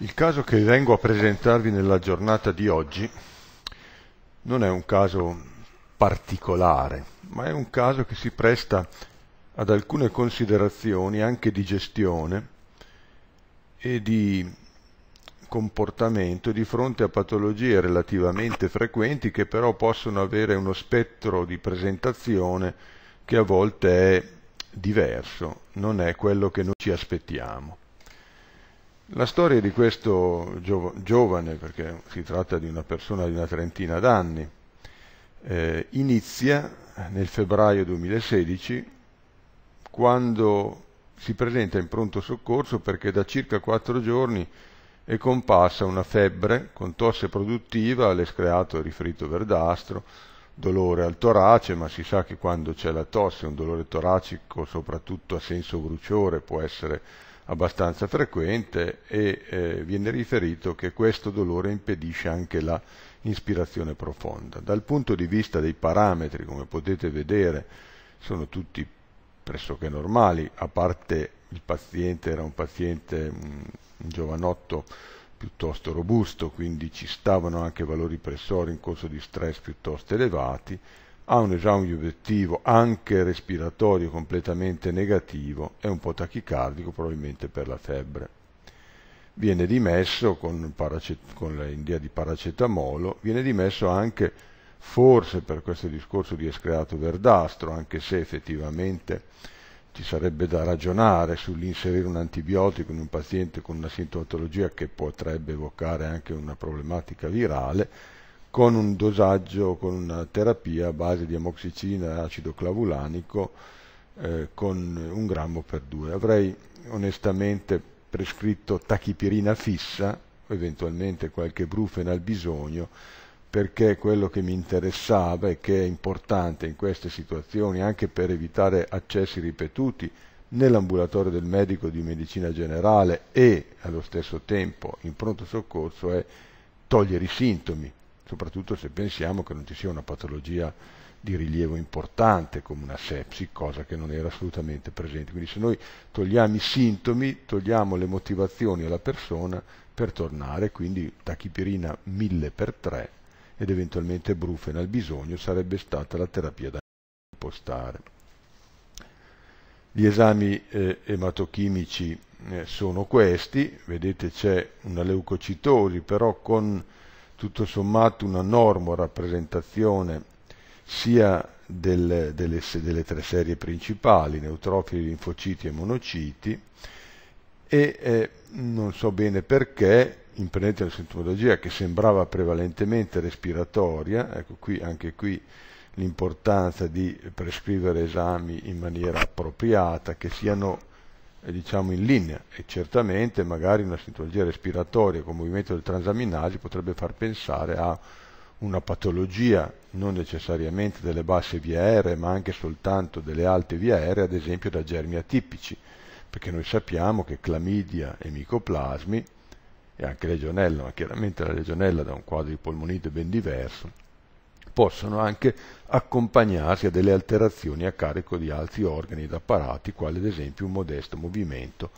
Il caso che vengo a presentarvi nella giornata di oggi non è un caso particolare, ma è un caso che si presta ad alcune considerazioni anche di gestione e di comportamento di fronte a patologie relativamente frequenti che però possono avere uno spettro di presentazione che a volte è diverso, non è quello che noi ci aspettiamo. La storia di questo giovane, perché si tratta di una persona di una trentina d'anni, eh, inizia nel febbraio 2016 quando si presenta in pronto soccorso perché da circa quattro giorni è comparsa una febbre con tosse produttiva all'escreato riferito verdastro, dolore al torace, ma si sa che quando c'è la tosse un dolore toracico, soprattutto a senso bruciore, può essere abbastanza frequente e eh, viene riferito che questo dolore impedisce anche la ispirazione profonda. Dal punto di vista dei parametri, come potete vedere, sono tutti pressoché normali, a parte il paziente era un paziente, mm, un giovanotto piuttosto robusto, quindi ci stavano anche valori pressori in corso di stress piuttosto elevati, ha un esame obiettivo anche respiratorio completamente negativo, è un po' tachicardico probabilmente per la febbre. Viene dimesso con, con l'india di paracetamolo, viene dimesso anche forse per questo discorso di escreato verdastro, anche se effettivamente ci sarebbe da ragionare sull'inserire un antibiotico in un paziente con una sintomatologia che potrebbe evocare anche una problematica virale, con un dosaggio, con una terapia a base di amoxicina e acido clavulanico eh, con un grammo per due. Avrei onestamente prescritto tachipirina fissa, eventualmente qualche brufen al bisogno, perché quello che mi interessava e che è importante in queste situazioni, anche per evitare accessi ripetuti nell'ambulatorio del medico di medicina generale e allo stesso tempo in pronto soccorso, è togliere i sintomi, soprattutto se pensiamo che non ci sia una patologia di rilievo importante come una sepsi, cosa che non era assolutamente presente. Quindi se noi togliamo i sintomi, togliamo le motivazioni alla persona per tornare, quindi tachipirina 1000 per 3 ed eventualmente brufen al bisogno sarebbe stata la terapia da impostare. Gli esami eh, ematochimici eh, sono questi, vedete c'è una leucocitosi però con tutto sommato una norma rappresentazione sia delle, delle, delle tre serie principali, neutrofili, linfociti e monociti, e eh, non so bene perché, in prendente la sintomologia che sembrava prevalentemente respiratoria, ecco qui, anche qui l'importanza di prescrivere esami in maniera appropriata, che siano diciamo in linea e certamente magari una sintonia respiratoria con movimento del transaminasi potrebbe far pensare a una patologia non necessariamente delle basse vie aeree ma anche soltanto delle alte vie aeree ad esempio da germi atipici perché noi sappiamo che clamidia e micoplasmi e anche legionella ma chiaramente la legionella da un quadro di polmonite ben diverso possono anche accompagnarsi a delle alterazioni a carico di altri organi ed apparati, quale ad esempio un modesto movimento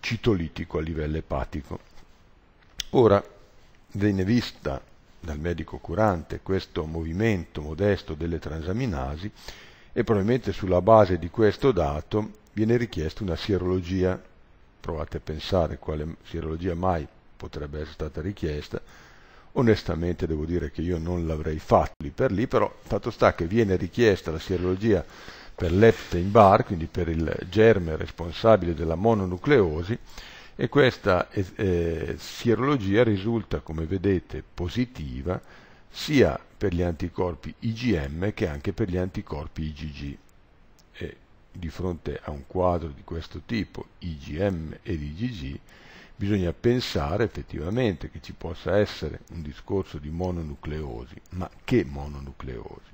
citolitico a livello epatico. Ora, viene vista dal medico curante questo movimento modesto delle transaminasi e probabilmente sulla base di questo dato viene richiesta una sierologia. Provate a pensare quale sierologia mai potrebbe essere stata richiesta Onestamente devo dire che io non l'avrei fatto lì per lì, però fatto sta che viene richiesta la sierologia per l'Epstein-Barr, quindi per il germe responsabile della mononucleosi, e questa eh, sierologia risulta, come vedete, positiva sia per gli anticorpi IgM che anche per gli anticorpi IgG. E di fronte a un quadro di questo tipo, IgM ed IgG, bisogna pensare effettivamente che ci possa essere un discorso di mononucleosi, ma che mononucleosi?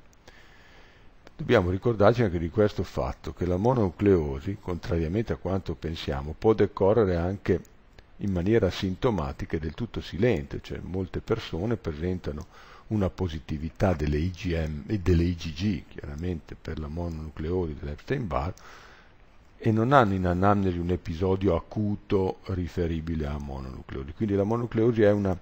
Dobbiamo ricordarci anche di questo fatto, che la mononucleosi, contrariamente a quanto pensiamo, può decorrere anche in maniera sintomatica e del tutto silente, cioè molte persone presentano una positività delle IgM e delle IgG, chiaramente per la mononucleosi dell'Epstein-Barr, e non hanno in anamnesi un episodio acuto riferibile a mononucleosi. Quindi la mononucleosi è una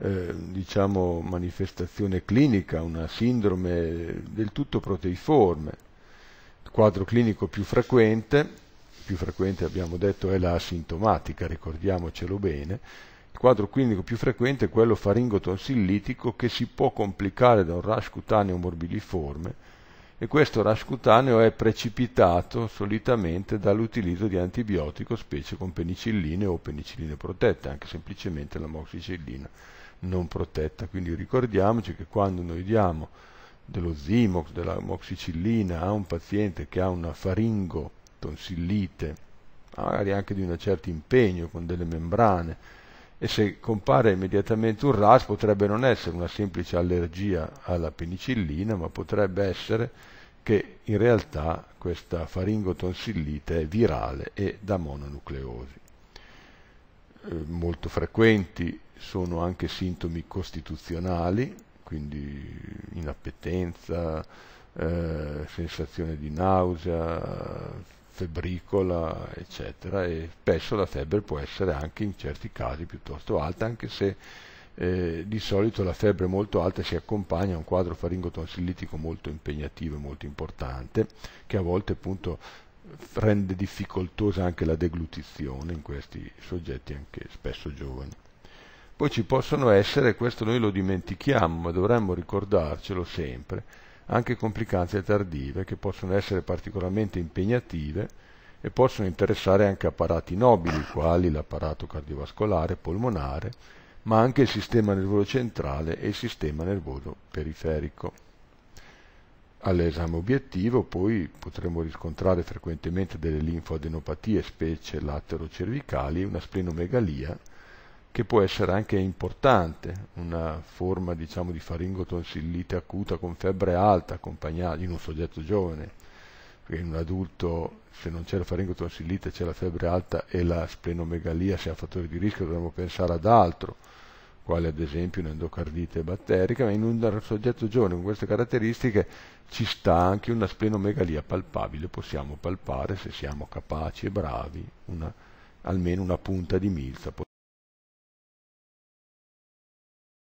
eh, diciamo, manifestazione clinica, una sindrome del tutto proteiforme. Il quadro clinico più frequente, più frequente abbiamo detto è la asintomatica, ricordiamocelo bene, il quadro clinico più frequente è quello faringotonsillitico che si può complicare da un rash cutaneo morbidiforme e questo rash cutaneo è precipitato solitamente dall'utilizzo di antibiotico, specie con penicilline o penicilline protette, anche semplicemente la moxicillina non protetta. Quindi ricordiamoci che quando noi diamo dello Zimox, della moxicillina a un paziente che ha una faringo tonsillite, magari anche di un certo impegno con delle membrane, e se compare immediatamente un RAS potrebbe non essere una semplice allergia alla penicillina, ma potrebbe essere che in realtà questa faringotonsillite è virale e da mononucleosi. Eh, molto frequenti sono anche sintomi costituzionali, quindi inappetenza, eh, sensazione di nausea, febbricola, eccetera, e spesso la febbre può essere anche in certi casi piuttosto alta, anche se eh, di solito la febbre molto alta si accompagna a un quadro faringotonsillitico molto impegnativo e molto importante, che a volte appunto rende difficoltosa anche la deglutizione in questi soggetti anche spesso giovani. Poi ci possono essere, questo noi lo dimentichiamo, ma dovremmo ricordarcelo sempre, anche complicanze tardive che possono essere particolarmente impegnative e possono interessare anche apparati nobili quali l'apparato cardiovascolare, polmonare, ma anche il sistema nervoso centrale e il sistema nervoso periferico. All'esame obiettivo poi potremo riscontrare frequentemente delle linfadenopatie, specie laterocervicali, una splenomegalia, che può essere anche importante, una forma diciamo, di faringotonsillite acuta con febbre alta accompagnata in un soggetto giovane, perché in un adulto se non c'è la faringotonsillite c'è la febbre alta e la splenomegalia sia fattore di rischio dovremmo pensare ad altro, quale ad esempio un'endocardite batterica, ma in un soggetto giovane con queste caratteristiche ci sta anche una splenomegalia palpabile, possiamo palpare se siamo capaci e bravi una, almeno una punta di milza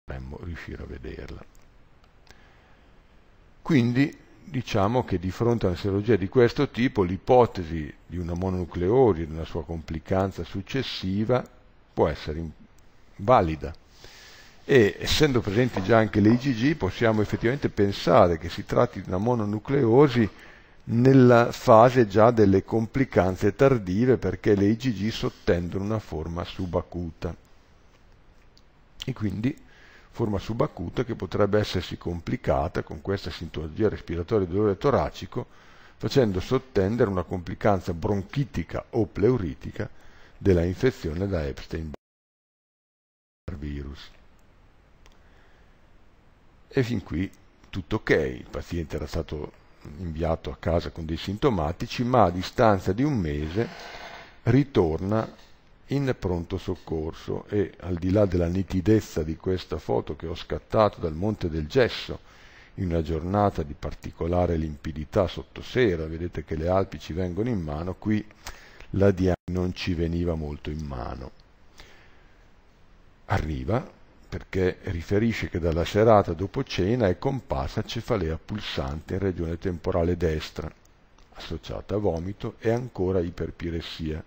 dovremmo riuscire a vederla. Quindi diciamo che di fronte a una serologia di questo tipo l'ipotesi di una mononucleosi e di una sua complicanza successiva può essere valida. E essendo presenti già anche le IgG possiamo effettivamente pensare che si tratti di una mononucleosi nella fase già delle complicanze tardive perché le IgG sottendono una forma subacuta. E quindi forma subacuta che potrebbe essersi complicata con questa sintonia respiratoria di dolore toracico, facendo sottendere una complicanza bronchitica o pleuritica della infezione da Epstein-Barr virus. E fin qui tutto ok, il paziente era stato inviato a casa con dei sintomatici, ma a distanza di un mese ritorna in pronto soccorso e al di là della nitidezza di questa foto che ho scattato dal Monte del Gesso in una giornata di particolare limpidità sottosera, vedete che le Alpi ci vengono in mano, qui la Diana non ci veniva molto in mano. Arriva perché riferisce che dalla serata dopo cena è comparsa cefalea pulsante in regione temporale destra, associata a vomito e ancora iperpiressia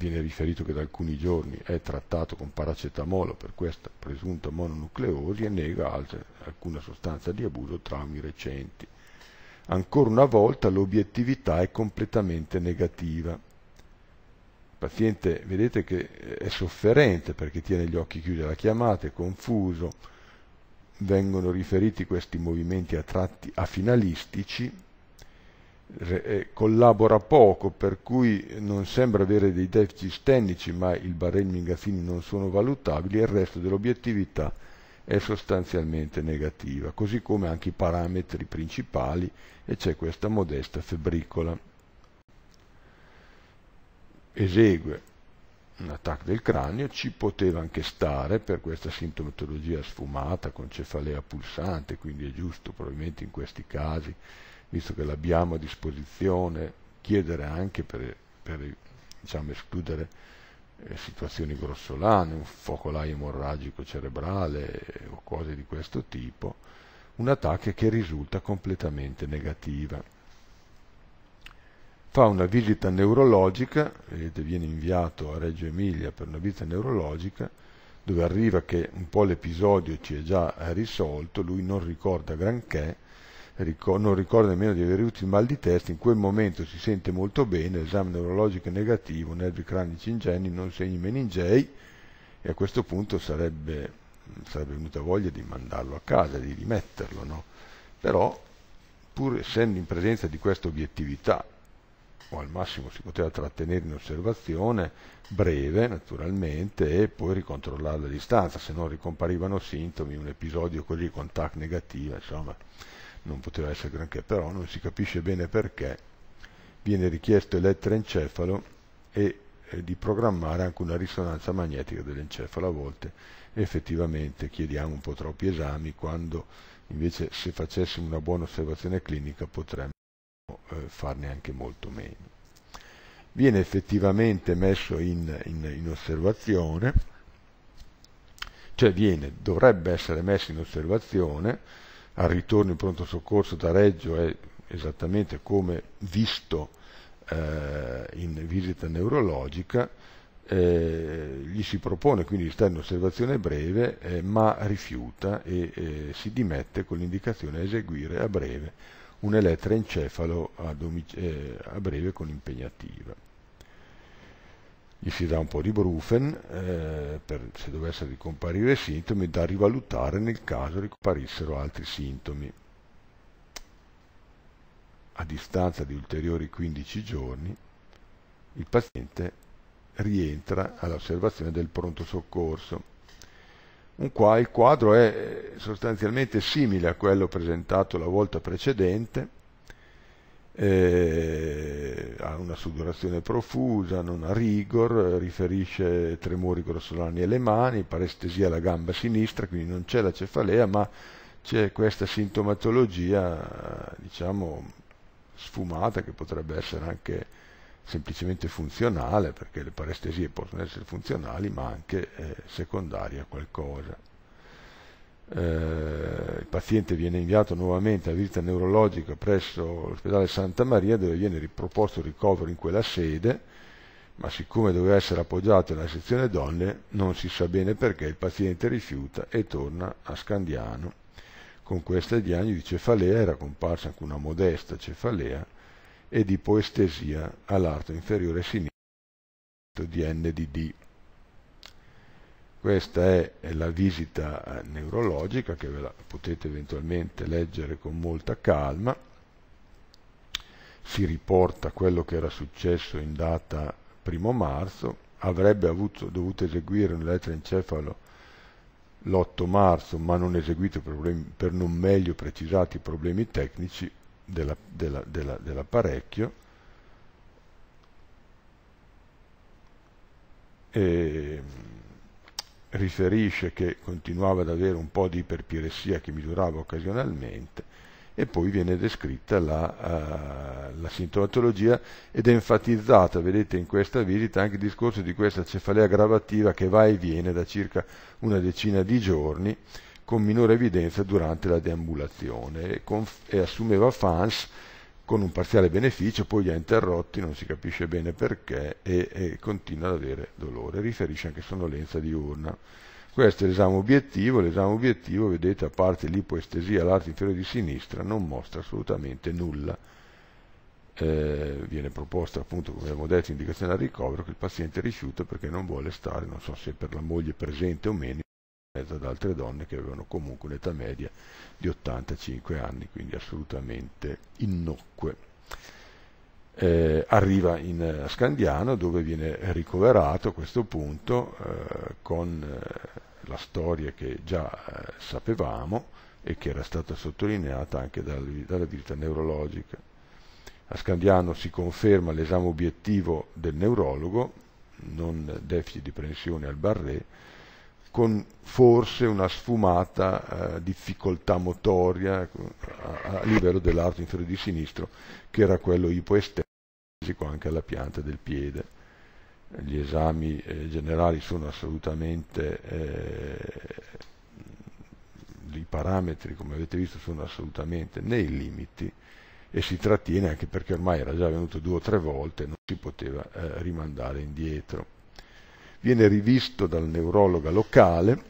viene riferito che da alcuni giorni è trattato con paracetamolo per questa presunta mononucleosi e nega altre, alcuna sostanza di abuso o traumi recenti. Ancora una volta l'obiettività è completamente negativa. Il paziente vedete che eh, è sofferente perché tiene gli occhi chiusi alla chiamata, è confuso, vengono riferiti questi movimenti a tratti afinalistici eh, collabora poco, per cui non sembra avere dei deficit tecnici, ma il Bahrain e i Mingafini non sono valutabili e il resto dell'obiettività è sostanzialmente negativa, così come anche i parametri principali e c'è questa modesta febbricola. Esegue un attacco del cranio, ci poteva anche stare per questa sintomatologia sfumata con cefalea pulsante, quindi è giusto probabilmente in questi casi visto che l'abbiamo a disposizione, chiedere anche per, per diciamo, escludere eh, situazioni grossolane, un focolaio emorragico cerebrale eh, o cose di questo tipo, un'attacca che risulta completamente negativa. Fa una visita neurologica, vedete, viene inviato a Reggio Emilia per una visita neurologica, dove arriva che un po' l'episodio ci è già risolto, lui non ricorda granché, non ricorda nemmeno di aver avuto il mal di testa, in quel momento si sente molto bene, l'esame neurologico è negativo, nervi cranici ingenui, non segni meningei e a questo punto sarebbe, sarebbe venuta voglia di mandarlo a casa, di rimetterlo, no? Però pur essendo in presenza di questa obiettività, o al massimo si poteva trattenere in osservazione breve naturalmente e poi ricontrollare la distanza, se non ricomparivano sintomi, un episodio così con TAC negativa, insomma non poteva essere granché, però non si capisce bene perché viene richiesto elettroencefalo e eh, di programmare anche una risonanza magnetica dell'encefalo a volte effettivamente chiediamo un po' troppi esami quando invece se facessimo una buona osservazione clinica potremmo eh, farne anche molto meno viene effettivamente messo in, in, in osservazione cioè viene, dovrebbe essere messo in osservazione al ritorno in pronto soccorso da Reggio è esattamente come visto eh, in visita neurologica, eh, gli si propone quindi di stare in osservazione breve, eh, ma rifiuta e eh, si dimette con l'indicazione a eseguire a breve un elettroencefalo a, eh, a breve con impegnativa gli si dà un po' di brufen eh, per, se dovessero ricomparire sintomi da rivalutare nel caso ricomparissero altri sintomi. A distanza di ulteriori 15 giorni il paziente rientra all'osservazione del pronto soccorso. Qua, il quadro è eh, sostanzialmente simile a quello presentato la volta precedente, eh, ha una sudorazione profusa, non ha rigor, riferisce tremori grossolani alle mani, parestesia alla gamba sinistra, quindi non c'è la cefalea, ma c'è questa sintomatologia, diciamo, sfumata che potrebbe essere anche semplicemente funzionale, perché le parestesie possono essere funzionali, ma anche eh, secondarie a qualcosa eh, il paziente viene inviato nuovamente a visita neurologica presso l'ospedale Santa Maria dove viene riproposto il ricovero in quella sede, ma siccome doveva essere appoggiato nella sezione donne non si sa bene perché il paziente rifiuta e torna a Scandiano. Con questa diagnosi di cefalea era comparsa anche una modesta cefalea e di poestesia all'arto inferiore sinistro di NDD. Questa è la visita eh, neurologica che ve la potete eventualmente leggere con molta calma. Si riporta quello che era successo in data 1 marzo, avrebbe avuto, dovuto eseguire un elettroencefalo l'8 marzo, ma non eseguito problemi, per non meglio precisati problemi tecnici della, della, della, dell'apparecchio. E riferisce che continuava ad avere un po' di iperpiressia che misurava occasionalmente e poi viene descritta la, uh, la, sintomatologia ed è enfatizzata, vedete in questa visita, anche il discorso di questa cefalea gravativa che va e viene da circa una decina di giorni con minore evidenza durante la deambulazione e, e assumeva FANS con un parziale beneficio, poi li ha interrotti, non si capisce bene perché, e, e continua ad avere dolore. Riferisce anche sonnolenza diurna. Questo è l'esame obiettivo, l'esame obiettivo, vedete, a parte l'ipoestesia all'arte inferiore di sinistra, non mostra assolutamente nulla. Eh, viene proposta appunto come abbiamo detto indicazione al ricovero che il paziente rifiuta perché non vuole stare, non so se per la moglie presente o meno, mezzo ad altre donne che avevano comunque un'età media di 85 anni, quindi assolutamente innocue. Eh, arriva in eh, Scandiano dove viene ricoverato a questo punto eh, con eh, la storia che già eh, sapevamo e che era stata sottolineata anche dalla, dalla ditta neurologica. A Scandiano si conferma l'esame obiettivo del neurologo, non deficit di prensione al barré, con forse una sfumata eh, difficoltà motoria eh, a, a livello dell'arto inferiore di sinistro, che era quello ipoestesico anche alla pianta del piede. Gli esami eh, generali sono assolutamente, eh, i parametri come avete visto sono assolutamente nei limiti e si trattiene anche perché ormai era già venuto due o tre volte, non si poteva eh, rimandare indietro viene rivisto dal neurologa locale,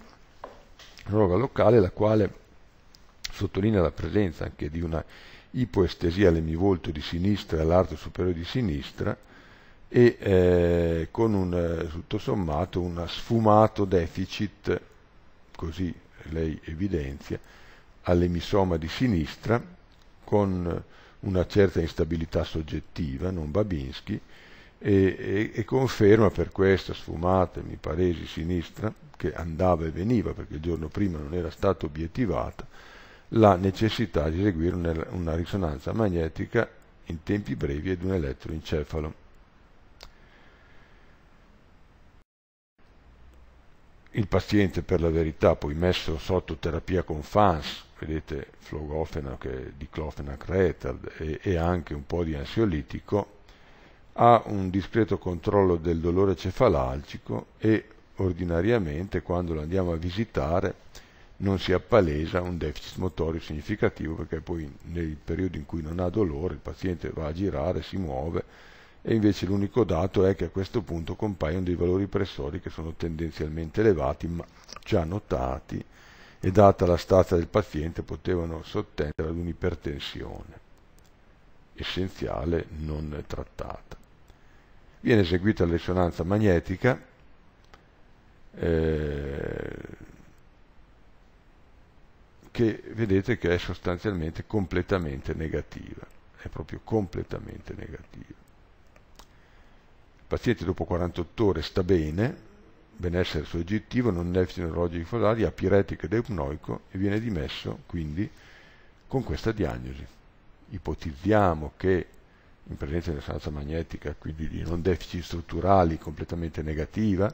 neurologa locale la quale sottolinea la presenza anche di una ipoestesia all'emivolto di sinistra e all'arto superiore di sinistra e eh, con un, eh, tutto sommato un sfumato deficit, così lei evidenzia, all'emisoma di sinistra con una certa instabilità soggettiva, non Babinski, e, e, e conferma per questa sfumata mi paresi sinistra che andava e veniva perché il giorno prima non era stata obiettivata la necessità di eseguire una, una risonanza magnetica in tempi brevi ed un elettroencefalo. Il paziente per la verità poi messo sotto terapia con FANS, vedete flogofenac, diclofenac retard e, e anche un po' di ansiolitico, ha un discreto controllo del dolore cefalalgico e ordinariamente quando lo andiamo a visitare non si appalesa un deficit motorio significativo perché poi nel periodo in cui non ha dolore il paziente va a girare, si muove e invece l'unico dato è che a questo punto compaiono dei valori pressori che sono tendenzialmente elevati ma già notati e data la stazza del paziente potevano sottendere ad un'ipertensione essenziale non trattata viene eseguita l'esonanza magnetica eh, che vedete che è sostanzialmente completamente negativa, è proprio completamente negativa. Il paziente dopo 48 ore sta bene, benessere soggettivo, non nefti neurologico ha apiretica ed eupnoico e viene dimesso quindi con questa diagnosi. Ipotizziamo che in presenza di risonanza magnetica, quindi di non deficit strutturali completamente negativa,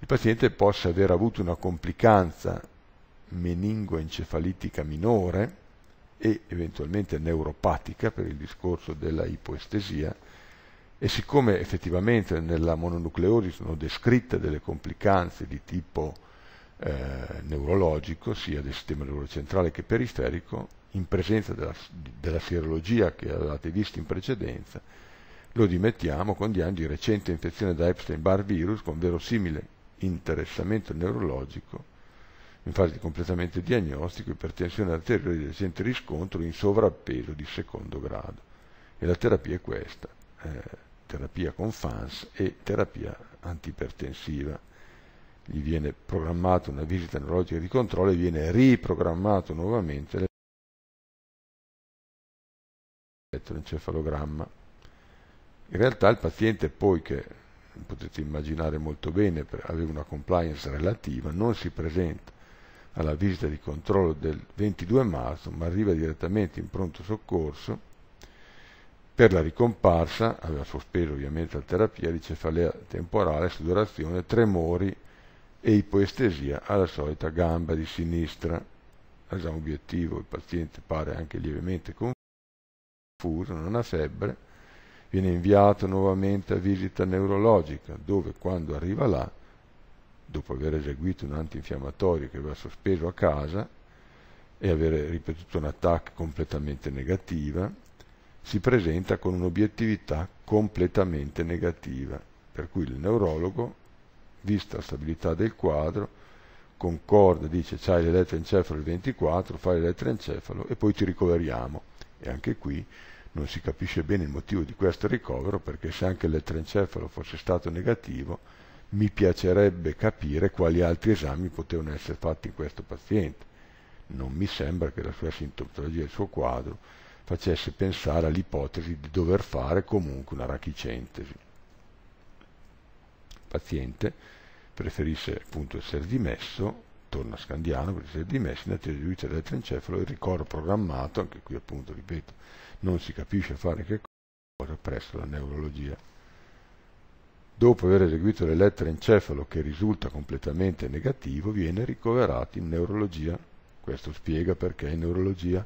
il paziente possa aver avuto una complicanza meningoencefalitica minore e eventualmente neuropatica per il discorso della ipoestesia e siccome effettivamente nella mononucleosi sono descritte delle complicanze di tipo eh, neurologico, sia del sistema neurocentrale che periferico, in presenza della, della sierologia che avevate visto in precedenza, lo dimettiamo, con condiamo di recente infezione da Epstein-Barr virus con verosimile interessamento neurologico in fase di completamento diagnostico, ipertensione arteriale di recente riscontro in sovrappeso di secondo grado. E la terapia è questa, eh, terapia con FANS e terapia antipertensiva. Gli viene programmata una visita neurologica di controllo e viene riprogrammato nuovamente elettroencefalogramma. In realtà il paziente poi che potete immaginare molto bene aveva una compliance relativa, non si presenta alla visita di controllo del 22 marzo, ma arriva direttamente in pronto soccorso per la ricomparsa, aveva sospeso ovviamente la terapia di cefalea temporale, sudorazione, tremori e ipoestesia alla solita gamba di sinistra. All'esame obiettivo il paziente pare anche lievemente confuso confuso, non ha febbre, viene inviato nuovamente a visita neurologica, dove quando arriva là, dopo aver eseguito un antinfiammatorio che va sospeso a casa e aver ripetuto un attacco completamente negativa, si presenta con un'obiettività completamente negativa, per cui il neurologo, vista la stabilità del quadro, concorda, dice c'hai l'elettroencefalo il 24, fai l'elettroencefalo e poi ti ricoveriamo. E anche qui non si capisce bene il motivo di questo ricovero perché se anche l'elettroencefalo fosse stato negativo mi piacerebbe capire quali altri esami potevano essere fatti in questo paziente. Non mi sembra che la sua sintomatologia e il suo quadro facesse pensare all'ipotesi di dover fare comunque una rachicentesi. Il paziente preferisse appunto essere dimesso torna a Scandiano perché si è dimesso in attesa di giudizio del trencefalo il ricordo programmato, anche qui appunto ripeto, non si capisce fare che cosa presso la neurologia. Dopo aver eseguito l'elettroencefalo che risulta completamente negativo, viene ricoverato in neurologia. Questo spiega perché in neurologia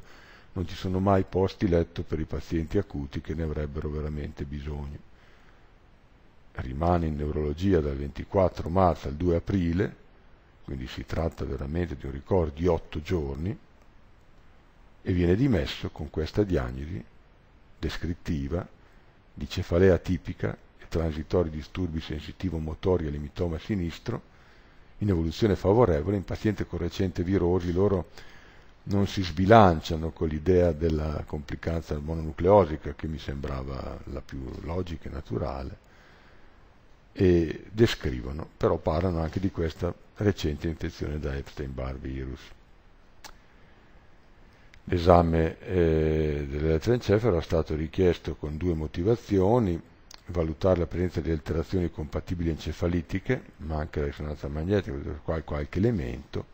non ci sono mai posti letto per i pazienti acuti che ne avrebbero veramente bisogno. Rimane in neurologia dal 24 marzo al 2 aprile quindi si tratta veramente di un ricordo di 8 giorni, e viene dimesso con questa diagnosi descrittiva di cefalea tipica e transitori disturbi sensitivo-motori e limitoma sinistro in evoluzione favorevole in paziente con recente virosi, loro non si sbilanciano con l'idea della complicanza mononucleosica che mi sembrava la più logica e naturale e descrivono, però parlano anche di questa recente infezione da Epstein-Barr virus. L'esame eh, dell'elettroencefalo è stato richiesto con due motivazioni, valutare la presenza di alterazioni compatibili encefalitiche, ma anche la risonanza magnetica, qual qualche elemento,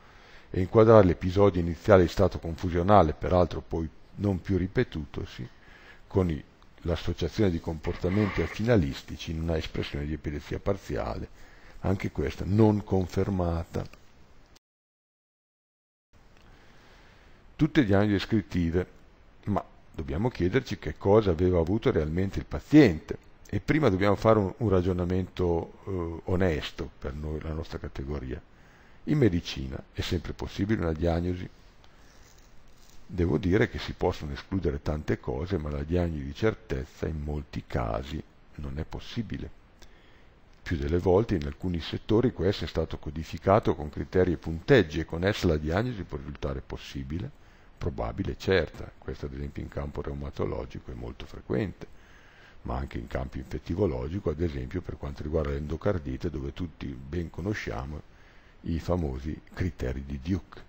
e inquadrare l'episodio iniziale di stato confusionale, peraltro poi non più ripetutosi, con i l'associazione di comportamenti affinalistici in una espressione di epilessia parziale, anche questa non confermata. Tutte diagnosi descrittive, ma dobbiamo chiederci che cosa aveva avuto realmente il paziente e prima dobbiamo fare un, un ragionamento eh, onesto per noi, la nostra categoria. In medicina è sempre possibile una diagnosi Devo dire che si possono escludere tante cose, ma la diagnosi di certezza in molti casi non è possibile. Più delle volte in alcuni settori questo è stato codificato con criteri e punteggi e con essa la diagnosi può risultare possibile, probabile certa. Questo ad esempio in campo reumatologico è molto frequente, ma anche in campo infettivologico, ad esempio per quanto riguarda l'endocardite dove tutti ben conosciamo i famosi criteri di Duke.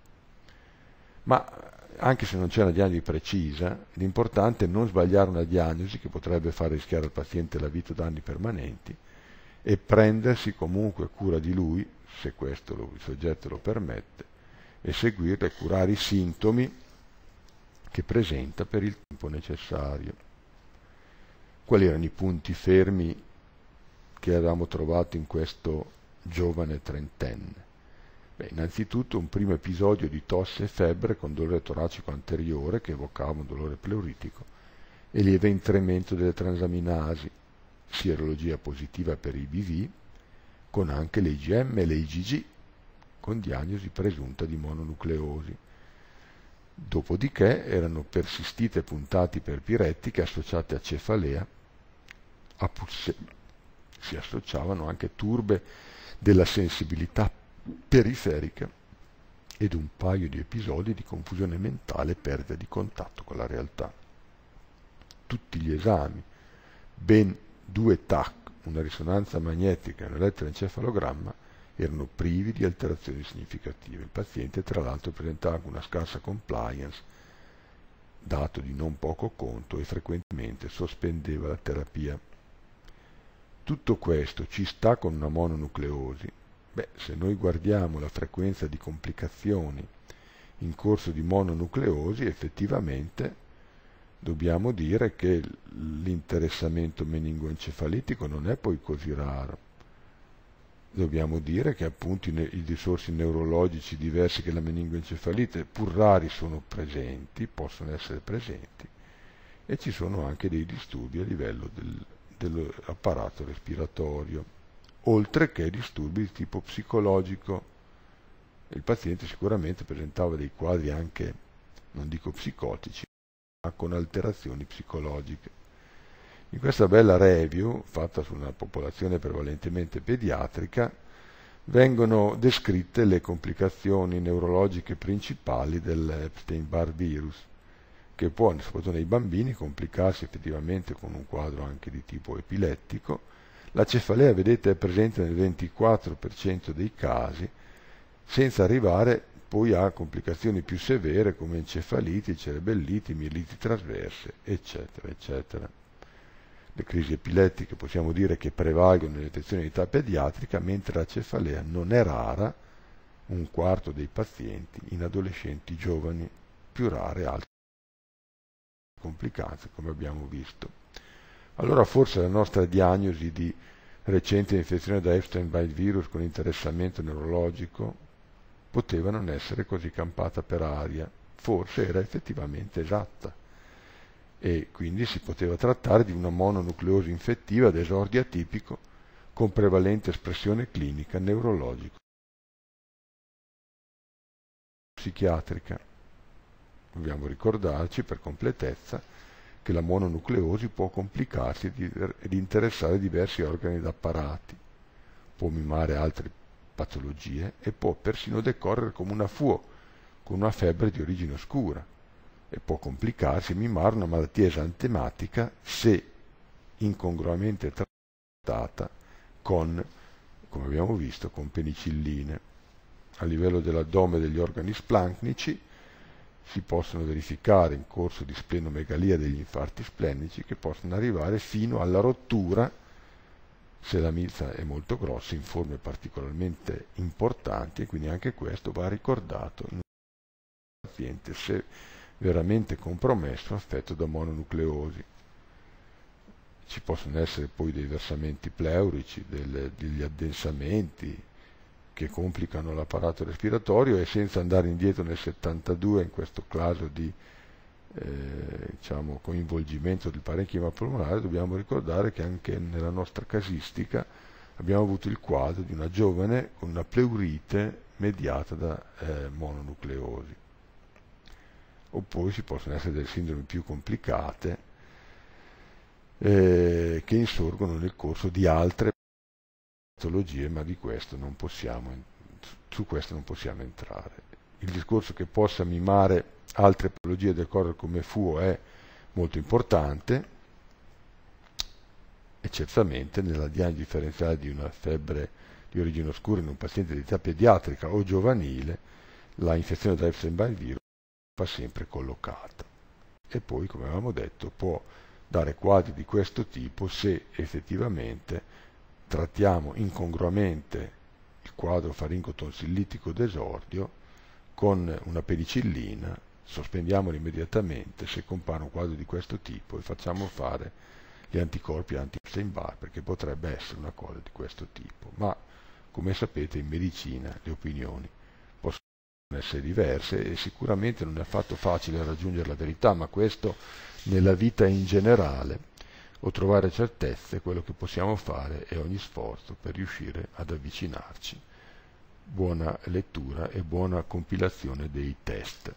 Ma anche se non c'è una diagnosi precisa, l'importante è non sbagliare una diagnosi che potrebbe far rischiare al paziente la vita o danni permanenti e prendersi comunque cura di lui, se questo lo, il soggetto lo permette, e seguirlo e curare i sintomi che presenta per il tempo necessario. Quali erano i punti fermi che avevamo trovato in questo giovane trentenne? Beh, innanzitutto un primo episodio di tosse e febbre con dolore toracico anteriore che evocava un dolore pleuritico e lieve incremento delle transaminasi, sierologia positiva per IBV, con anche le IgM e le IgG, con diagnosi presunta di mononucleosi. Dopodiché erano persistite puntate per pirettiche associate a cefalea, a pulse. Si associavano anche turbe della sensibilità periferica ed un paio di episodi di confusione mentale e perdita di contatto con la realtà. Tutti gli esami, ben due TAC, una risonanza magnetica e un elettroencefalogramma, erano privi di alterazioni significative. Il paziente tra l'altro presentava anche una scarsa compliance, dato di non poco conto, e frequentemente sospendeva la terapia. Tutto questo ci sta con una mononucleosi, Beh, se noi guardiamo la frequenza di complicazioni in corso di mononucleosi, effettivamente dobbiamo dire che l'interessamento meningoencefalitico non è poi così raro. Dobbiamo dire che appunto i discorsi neurologici diversi che la meningoencefalite, pur rari, sono presenti, possono essere presenti, e ci sono anche dei disturbi a livello del, dell'apparato respiratorio oltre che disturbi di tipo psicologico. Il paziente sicuramente presentava dei quadri anche, non dico psicotici, ma con alterazioni psicologiche. In questa bella review, fatta su una popolazione prevalentemente pediatrica, vengono descritte le complicazioni neurologiche principali dell'Epstein-Barr virus, che può, soprattutto nei bambini, complicarsi effettivamente con un quadro anche di tipo epilettico, la cefalea, vedete, è presente nel 24% dei casi, senza arrivare poi a complicazioni più severe come encefaliti, cerebelliti, mieliti trasverse, eccetera, eccetera. Le crisi epilettiche possiamo dire che prevalgono nelle nell'attenzione di età pediatrica, mentre la cefalea non è rara, un quarto dei pazienti in adolescenti giovani, più rare altre complicanze come abbiamo visto allora forse la nostra diagnosi di recente infezione da Epstein-Barr virus con interessamento neurologico poteva non essere così campata per aria, forse era effettivamente esatta e quindi si poteva trattare di una mononucleosi infettiva ad esordio atipico con prevalente espressione clinica neurologica psichiatrica. Dobbiamo ricordarci per completezza che la mononucleosi può complicarsi ed interessare diversi organi d'apparati, può mimare altre patologie e può persino decorrere come una FUO, con una febbre di origine oscura, e può complicarsi e mimare una malattia esantematica se incongruamente trattata con, come abbiamo visto, con penicilline. A livello dell'addome e degli organi splanchnici si possono verificare in corso di splenomegalia degli infarti splenici che possono arrivare fino alla rottura, se la milza è molto grossa, in forme particolarmente importanti e quindi anche questo va ricordato in un paziente se veramente compromesso affetto da mononucleosi. Ci possono essere poi dei versamenti pleurici, delle, degli addensamenti, che complicano l'apparato respiratorio e senza andare indietro nel 72 in questo caso di eh, diciamo, coinvolgimento del parenchima polmonare dobbiamo ricordare che anche nella nostra casistica abbiamo avuto il quadro di una giovane con una pleurite mediata da eh, mononucleosi oppure ci possono essere delle sindrome più complicate eh, che insorgono nel corso di altre teologie, ma questo possiamo, su questo non possiamo entrare. Il discorso che possa mimare altre patologie del corpo come Fuo è molto importante e certamente nella diagnosi differenziale di una febbre di origine oscura in un paziente di età pediatrica o giovanile, la infezione da Epstein-Barr virus va sempre collocata. E poi, come avevamo detto, può dare quadri di questo tipo se effettivamente trattiamo incongruamente il quadro faringo-tonsillitico d'esordio con una penicillina, sospendiamolo immediatamente se compare un quadro di questo tipo e facciamo fare gli anticorpi anti epstein perché potrebbe essere una cosa di questo tipo. Ma come sapete in medicina le opinioni possono essere diverse e sicuramente non è affatto facile raggiungere la verità, ma questo nella vita in generale o trovare certezze, quello che possiamo fare è ogni sforzo per riuscire ad avvicinarci. Buona lettura e buona compilazione dei test.